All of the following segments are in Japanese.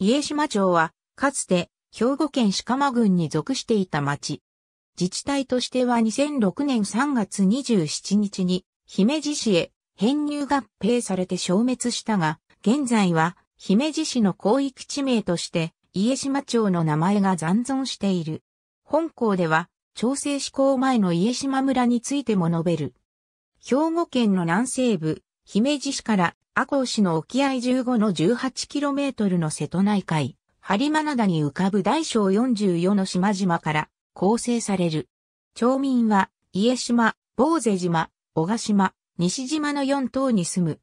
家島町は、かつて、兵庫県鹿間郡に属していた町。自治体としては2006年3月27日に、姫路市へ編入合併されて消滅したが、現在は、姫路市の広域地名として、家島町の名前が残存している。本校では、調整施行前の家島村についても述べる。兵庫県の南西部、姫路市から赤穂市の沖合15の 18km の瀬戸内海、播磨灘に浮かぶ大小44の島々から構成される。町民は、家島、坊勢島、小ヶ島、西島の4島に住む。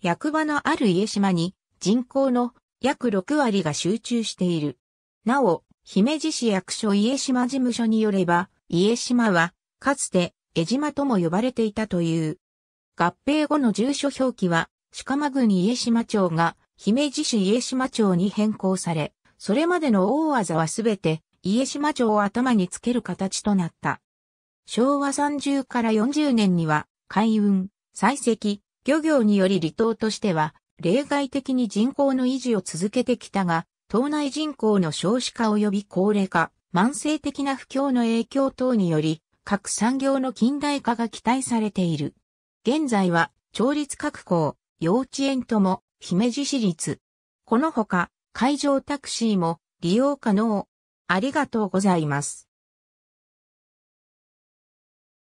役場のある家島に人口の約6割が集中している。なお、姫路市役所家島事務所によれば、家島は、かつて、江島とも呼ばれていたという。合併後の住所表記は、鹿間郡家島町が姫路市家島町に変更され、それまでの大技はすべて家島町を頭につける形となった。昭和30から40年には海運、採石、漁業により離島としては例外的に人口の維持を続けてきたが、島内人口の少子化及び高齢化、慢性的な不況の影響等により、各産業の近代化が期待されている。現在は、町立各校、幼稚園とも姫路市立。このほか、会場タクシーも利用可能。ありがとうございます。